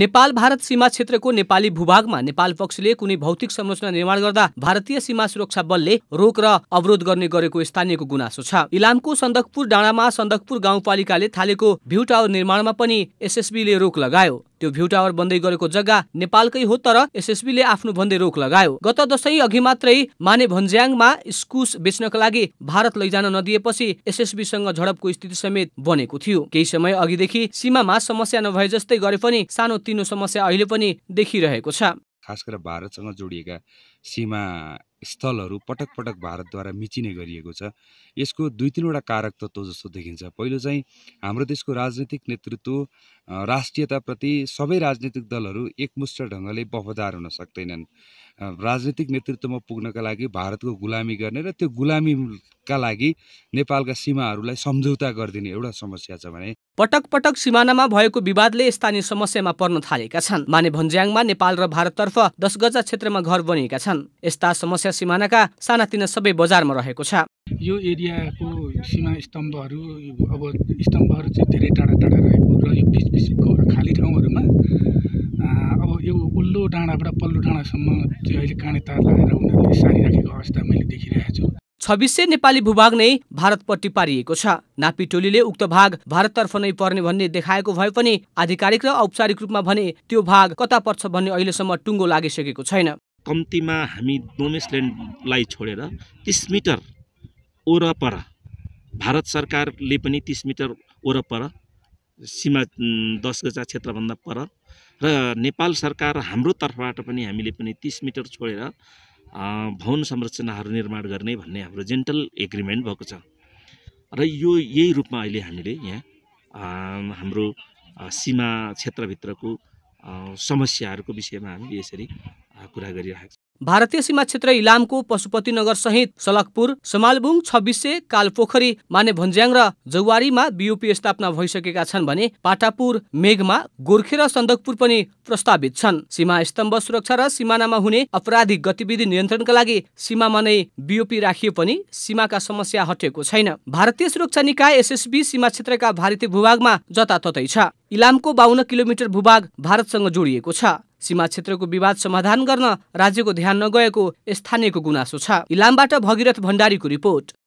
नेपाल भारत सीमा क्षेत्रको नेपाली भूभागमा नेपाल पक्षले कुनै भौतिक संरचना निर्माण गर्दा भारतीय सीमा सुरक्षा बलले रोक र अवरोध गर्ने गरेको स्थानीयको गुनासो छ इलामको सन्दकपुर डाँडामा सन्दकपुर गाउँपालिकाले थालेको भ्यू टावर निर्माणमा पनि एसएसबीले रोक लगायो त्यो भ्यू टावर बन्दै गरेको जग्गा नेपालकै हो तर एसएसबीले आफ्नो भन्दै रोक लगायो गत दशैं अघि मात्रै माने भन्ज्याङमा इस्कुस बेच्नका लागि भारत लैजान नदिएपछि एसएसबीसँग झडपको स्थिति समेत बनेको थियो केही समय अघिदेखि सीमामा समस्या नभए जस्तै गरे पनि सानो तिनो समस्या अहिले पनि देखिरहेको छ खास गरेर भारतसँग जोडिएका सीमा स्थलहरू पटक पटक भारतद्वारा मिचिने गरिएको छ यसको दुई तिनवटा कारक तत्त्व जस्तो देखिन्छ पहिलो चाहिँ हाम्रो देशको राजनैतिक नेतृत्व राष्ट्रियताप्रति सबै राजनीतिक दलहरू एकमुष्ट ढङ्गले वफादार हुन सक्दैनन् राजनीतिक नेतृत्वमा पुग्नका लागि भारतको गुलामी गर्ने र त्यो गुलामीका लागि नेपालका सीमाहरूलाई सम्झौता गरिदिने एउटा समस्या छ भने पटक पटक सिमानामा भएको विवादले स्थानीय समस्यामा पर्न थालेका छन् माने भन्ज्याङमा नेपाल र भारततर्फ दस गजा क्षेत्रमा घर बनिएका छन् यस्ता समस्या सिमानाका सानातिना सबै बजारमा रहेको छ यो एरियाको सीमा स्तम्भहरू अब स्तम्भहरू चाहिँ धेरै टाढा टाढा रहेको र यो बिच बिचको खाली ठाउँहरूमा अब यो उल्लो डाँडाबाट पल्लो डाँडासम्म चाहिँ अहिले काँडे तार लगाएर उनीहरूले सारिराखेको अवस्था मैले देखिरहेको छु सय नेपाली भूभाग नै भारतपट्टि पारिएको छ नापी टोलीले उक्त भाग भारततर्फ नै पर्ने भन्ने देखाएको भए पनि आधिकारिक र औपचारिक रूपमा भने त्यो भाग कता पर्छ भन्ने अहिलेसम्म टुङ्गो लागिसकेको छैन कम्तीमा हामी ल्यान्डलाई छोडेर तिस मिटर वरपर भारत सरकारले पनि तिस मिटर वरपर सीमा दस गजा क्षेत्रभन्दा पर र नेपाल सरकार हाम्रो तर्फबाट पनि हामीले पनि तिस मिटर छोडेर भवन संरचनाहरू निर्माण गर्ने भन्ने हाम्रो जेन्टल एग्रिमेन्ट भएको छ र यो यही रूपमा अहिले हामीले यहाँ हाम्रो सीमा क्षेत्रभित्रको समस्याहरूको विषयमा हामीले यसरी कुरा गरिरहेको छ भारतीय सीमा क्षेत्र इलामको पशुपतिनगर सहित सलकपुर समालबुङ छब्बिसे कालपोखरी माने भन्ज्याङ र जौवारीमा बिओपी स्थापना भइसकेका छन् भने पाटापुर मेघमा गोर्खे र सन्दकपुर पनि प्रस्तावित छन् सीमा स्तम्भ सुरक्षा र सिमानामा हुने अपराधिक गतिविधि नियन्त्रणका लागि सीमामा नै बिओपी राखिए पनि सीमाका समस्या हटेको छैन भारतीय सुरक्षा निकाय एसएसबी सीमा क्षेत्रका भारतीय भूभागमा जताततै छ इलामको बाहन्न किलोमिटर भूभाग भारतसँग जोडिएको छ सीमा क्षेत्रको विवाद समाधान गर्न राज्यको ध्यान नगएको स्थानीयको गुनासो छ इलामबाट भगीरथ भण्डारीको रिपोर्ट